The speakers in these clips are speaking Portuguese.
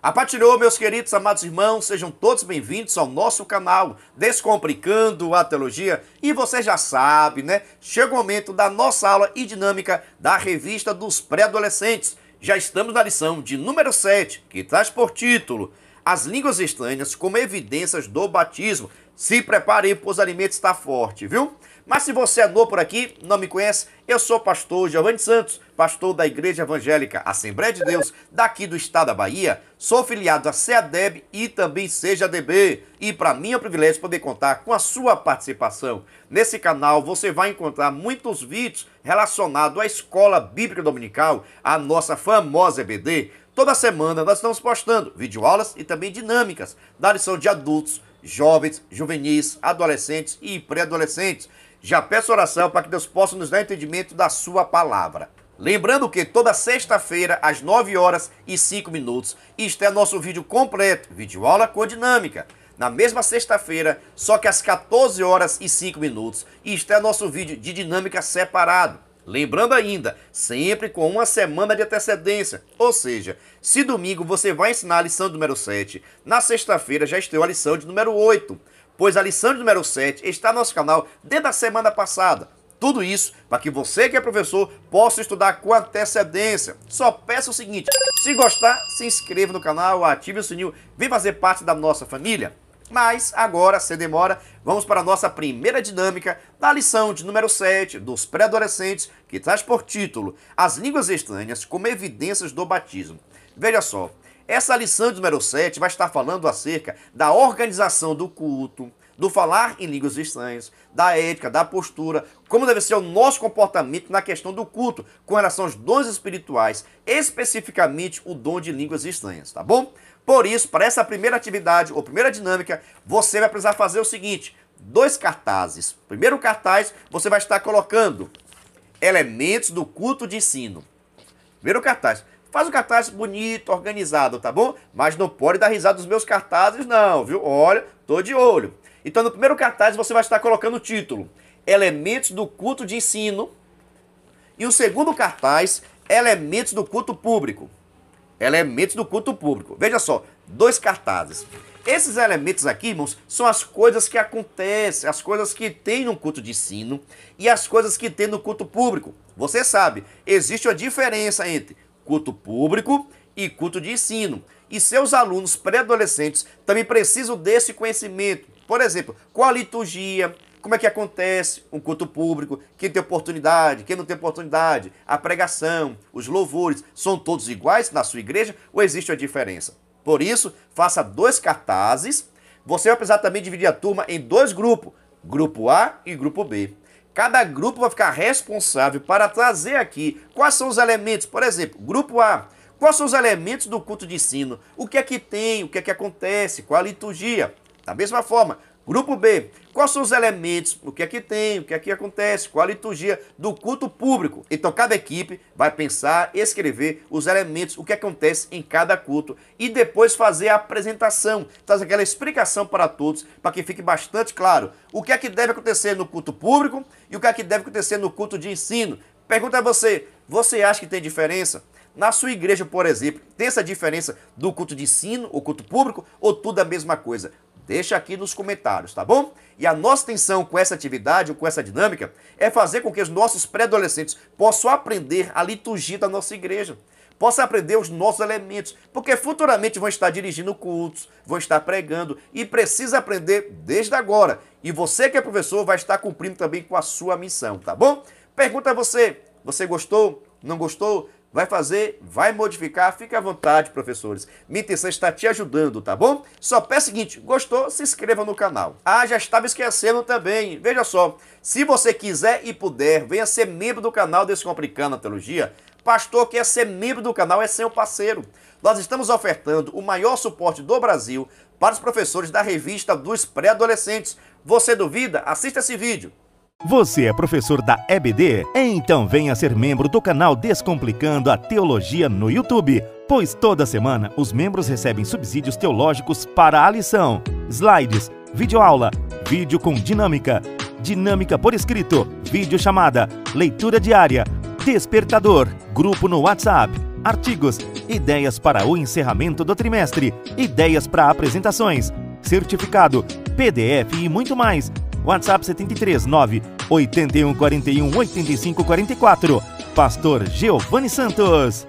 A meus queridos amados irmãos, sejam todos bem-vindos ao nosso canal Descomplicando a Teologia. E você já sabe, né? Chega o momento da nossa aula e dinâmica da revista dos pré-adolescentes. Já estamos na lição de número 7, que traz por título As línguas estranhas como evidências do batismo. Se preparem, pois o alimento está forte, viu? Mas se você é novo por aqui, não me conhece, eu sou o pastor Giovanni Santos, pastor da Igreja Evangélica Assembleia de Deus, daqui do estado da Bahia. Sou filiado à CEADEB e também seja DB. E para mim é um privilégio poder contar com a sua participação. Nesse canal você vai encontrar muitos vídeos relacionados à Escola Bíblica Dominical, a nossa famosa EBD. Toda semana nós estamos postando videoaulas e também dinâmicas da lição de adultos, jovens, juvenis, adolescentes e pré-adolescentes. Já peço oração para que Deus possa nos dar entendimento da sua palavra. Lembrando que toda sexta-feira, às 9 horas e 5 minutos, está é nosso vídeo completo, vídeo aula com dinâmica. Na mesma sexta-feira, só que às 14 horas e 5 minutos, está é nosso vídeo de dinâmica separado. Lembrando ainda, sempre com uma semana de antecedência. Ou seja, se domingo você vai ensinar a lição número 7, na sexta-feira já estreou a lição de número 8 pois a lição de número 7 está no nosso canal desde a semana passada. Tudo isso para que você que é professor possa estudar com antecedência. Só peço o seguinte, se gostar, se inscreva no canal, ative o sininho, vem fazer parte da nossa família. Mas agora, sem demora, vamos para a nossa primeira dinâmica da lição de número 7 dos pré-adolescentes, que traz por título As línguas estranhas como evidências do batismo. Veja só, essa lição de número 7 vai estar falando acerca da organização do culto, do falar em línguas estranhas, da ética, da postura, como deve ser o nosso comportamento na questão do culto com relação aos dons espirituais, especificamente o dom de línguas estranhas, tá bom? Por isso, para essa primeira atividade ou primeira dinâmica, você vai precisar fazer o seguinte: dois cartazes. Primeiro cartaz, você vai estar colocando elementos do culto de ensino. Primeiro cartaz. Faz o cartaz bonito, organizado, tá bom? Mas não pode dar risada dos meus cartazes, não, viu? Olha, tô de olho. Então, no primeiro cartaz, você vai estar colocando o título: Elementos do culto de ensino. E o segundo cartaz, Elementos do culto público. Elementos do culto público. Veja só, dois cartazes. Esses elementos aqui, irmãos, são as coisas que acontecem, as coisas que tem no culto de ensino e as coisas que tem no culto público. Você sabe, existe uma diferença entre culto público e culto de ensino. E seus alunos pré-adolescentes também precisam desse conhecimento. Por exemplo, qual a liturgia, como é que acontece um culto público, quem tem oportunidade, quem não tem oportunidade, a pregação, os louvores, são todos iguais na sua igreja ou existe uma diferença? Por isso, faça dois cartazes. Você vai precisar também dividir a turma em dois grupos, grupo A e grupo B. Cada grupo vai ficar responsável para trazer aqui quais são os elementos, por exemplo, grupo A, quais são os elementos do culto de ensino, o que é que tem, o que é que acontece, qual a liturgia. Da mesma forma, Grupo B, quais são os elementos, o que é que tem, o que é que acontece, qual a liturgia do culto público. Então cada equipe vai pensar, escrever os elementos, o que acontece em cada culto e depois fazer a apresentação, traz aquela explicação para todos, para que fique bastante claro o que é que deve acontecer no culto público e o que é que deve acontecer no culto de ensino. Pergunta a você, você acha que tem diferença? Na sua igreja, por exemplo, tem essa diferença do culto de ensino, o culto público, ou tudo a mesma coisa? Deixa aqui nos comentários, tá bom? E a nossa intenção com essa atividade, com essa dinâmica, é fazer com que os nossos pré-adolescentes possam aprender a liturgia da nossa igreja possa aprender os nossos elementos, porque futuramente vão estar dirigindo cultos, vão estar pregando e precisa aprender desde agora. E você que é professor vai estar cumprindo também com a sua missão, tá bom? Pergunta a você, você gostou? Não gostou? Vai fazer, vai modificar, fique à vontade, professores. Minha intenção está te ajudando, tá bom? Só peço o seguinte, gostou? Se inscreva no canal. Ah, já estava esquecendo também. Veja só, se você quiser e puder, venha ser membro do canal Descomplicando a Teologia. Pastor que é ser membro do canal é seu parceiro. Nós estamos ofertando o maior suporte do Brasil para os professores da revista dos pré-adolescentes. Você duvida? Assista esse vídeo. Você é professor da EBD? Então venha ser membro do canal Descomplicando a Teologia no YouTube, pois toda semana os membros recebem subsídios teológicos para a lição, slides, videoaula, vídeo com dinâmica, dinâmica por escrito, vídeo chamada, leitura diária, despertador, grupo no WhatsApp, artigos, ideias para o encerramento do trimestre, ideias para apresentações, certificado, PDF e muito mais. WhatsApp 73 9 81 41 85 44. Pastor Giovanni Santos.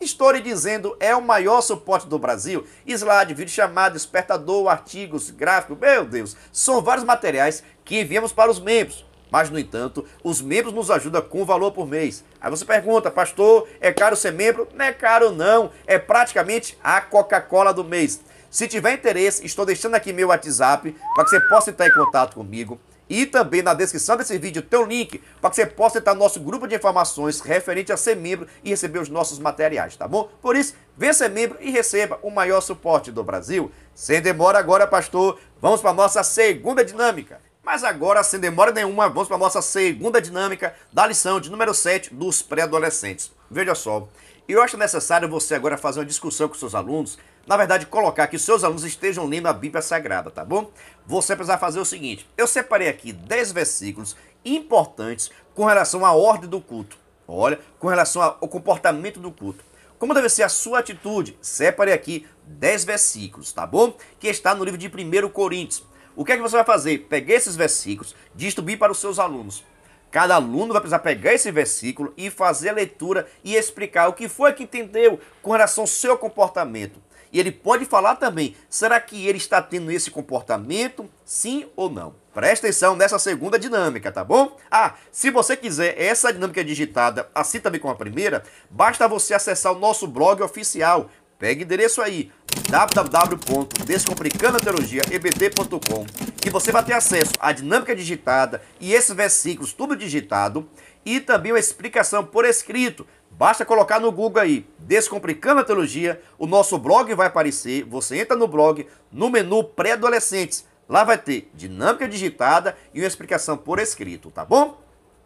Estou lhe dizendo, é o maior suporte do Brasil. Slide, vídeo chamado, despertador, artigos, gráfico, meu Deus, são vários materiais que enviamos para os membros. Mas, no entanto, os membros nos ajudam com valor por mês. Aí você pergunta, pastor, é caro ser membro? Não é caro não, é praticamente a Coca-Cola do mês. Se tiver interesse, estou deixando aqui meu WhatsApp para que você possa entrar em contato comigo. E também na descrição desse vídeo tem um link para que você possa entrar no nosso grupo de informações referente a ser membro e receber os nossos materiais, tá bom? Por isso, venha ser membro e receba o maior suporte do Brasil. Sem demora agora, pastor, vamos para a nossa segunda dinâmica. Mas agora, sem demora nenhuma, vamos para a nossa segunda dinâmica da lição de número 7 dos pré-adolescentes. Veja só, e eu acho necessário você agora fazer uma discussão com seus alunos, na verdade, colocar que seus alunos estejam lendo a Bíblia Sagrada, tá bom? Você precisa fazer o seguinte: eu separei aqui 10 versículos importantes com relação à ordem do culto. Olha, com relação ao comportamento do culto. Como deve ser a sua atitude? Separe aqui 10 versículos, tá bom? Que está no livro de 1 Coríntios. O que é que você vai fazer? Pegue esses versículos, distribuir para os seus alunos. Cada aluno vai precisar pegar esse versículo e fazer a leitura e explicar o que foi que entendeu com relação ao seu comportamento. E ele pode falar também, será que ele está tendo esse comportamento, sim ou não? Presta atenção nessa segunda dinâmica, tá bom? Ah, se você quiser essa dinâmica digitada, assim também como a primeira, basta você acessar o nosso blog oficial. Pega endereço aí, www.descomplicandoteologiaebd.com que você vai ter acesso à dinâmica digitada e esses versículos tudo digitado e também uma explicação por escrito. Basta colocar no Google aí, Descomplicando a Teologia, o nosso blog vai aparecer, você entra no blog, no menu pré-adolescentes, lá vai ter dinâmica digitada e uma explicação por escrito, tá bom?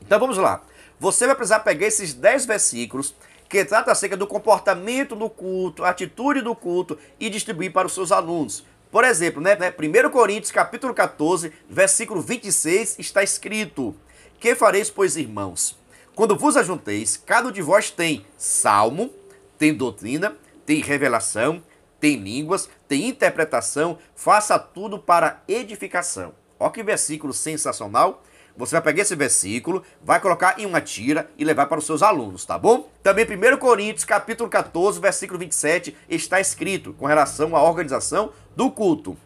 Então vamos lá. Você vai precisar pegar esses 10 versículos que trata acerca do comportamento do culto, atitude do culto e distribuir para os seus alunos. Por exemplo, né, 1 né, Coríntios capítulo 14, versículo 26, está escrito: Que fareis, pois, irmãos? Quando vos ajunteis, cada um de vós tem salmo, tem doutrina, tem revelação, tem línguas, tem interpretação, faça tudo para edificação. Olha que versículo sensacional você vai pegar esse versículo, vai colocar em uma tira e levar para os seus alunos, tá bom? Também 1 Coríntios, capítulo 14, versículo 27, está escrito com relação à organização do culto.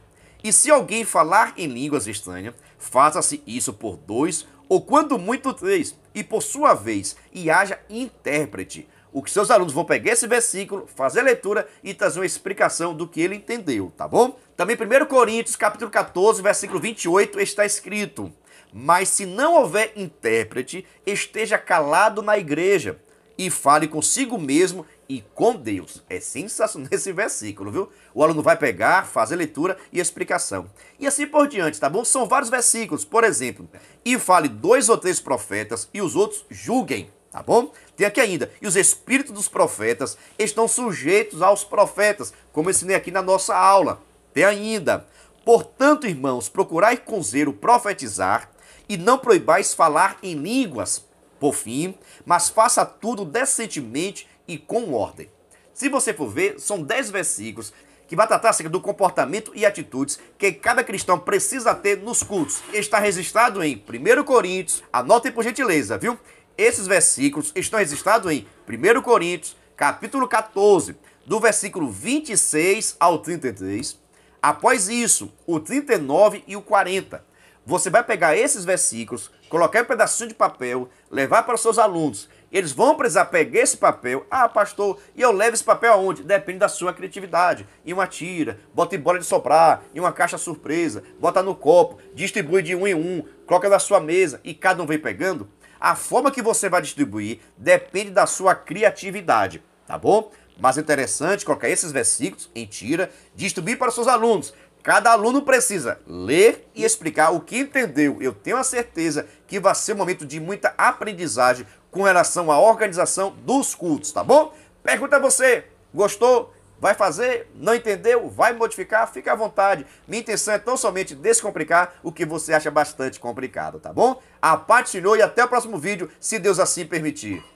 E se alguém falar em línguas estranhas, faça-se isso por dois ou quando muito três, e por sua vez, e haja intérprete. O que seus alunos vão pegar esse versículo, fazer a leitura e trazer uma explicação do que ele entendeu, tá bom? Também 1 Coríntios, capítulo 14, versículo 28, está escrito: mas se não houver intérprete, esteja calado na igreja e fale consigo mesmo e com Deus. É sensacional esse versículo, viu? O aluno vai pegar, fazer leitura e explicação. E assim por diante, tá bom? São vários versículos, por exemplo. E fale dois ou três profetas e os outros julguem, tá bom? Tem aqui ainda. E os espíritos dos profetas estão sujeitos aos profetas, como ensinei aqui na nossa aula. Tem ainda. Portanto, irmãos, procurai com zelo profetizar e não proibais falar em línguas, por fim, mas faça tudo decentemente e com ordem. Se você for ver, são 10 versículos que vai tratar acerca do comportamento e atitudes que cada cristão precisa ter nos cultos. Está registrado em 1 Coríntios, anotem por gentileza, viu? Esses versículos estão registrados em 1 Coríntios, capítulo 14, do versículo 26 ao 33. Após isso, o 39 e o 40. Você vai pegar esses versículos, colocar um pedacinho de papel, levar para os seus alunos. Eles vão precisar pegar esse papel. Ah, pastor, e eu levo esse papel aonde? Depende da sua criatividade. Em uma tira, bota em bola de soprar, em uma caixa surpresa, bota no copo, distribui de um em um, coloca na sua mesa e cada um vem pegando. A forma que você vai distribuir depende da sua criatividade, tá bom? Mas é interessante colocar esses versículos em tira, distribuir para os seus alunos. Cada aluno precisa ler e explicar o que entendeu. Eu tenho a certeza que vai ser um momento de muita aprendizagem com relação à organização dos cultos, tá bom? Pergunta a você, gostou? Vai fazer? Não entendeu? Vai modificar? Fica à vontade. Minha intenção é tão somente descomplicar o que você acha bastante complicado, tá bom? Apaixonou e até o próximo vídeo, se Deus assim permitir.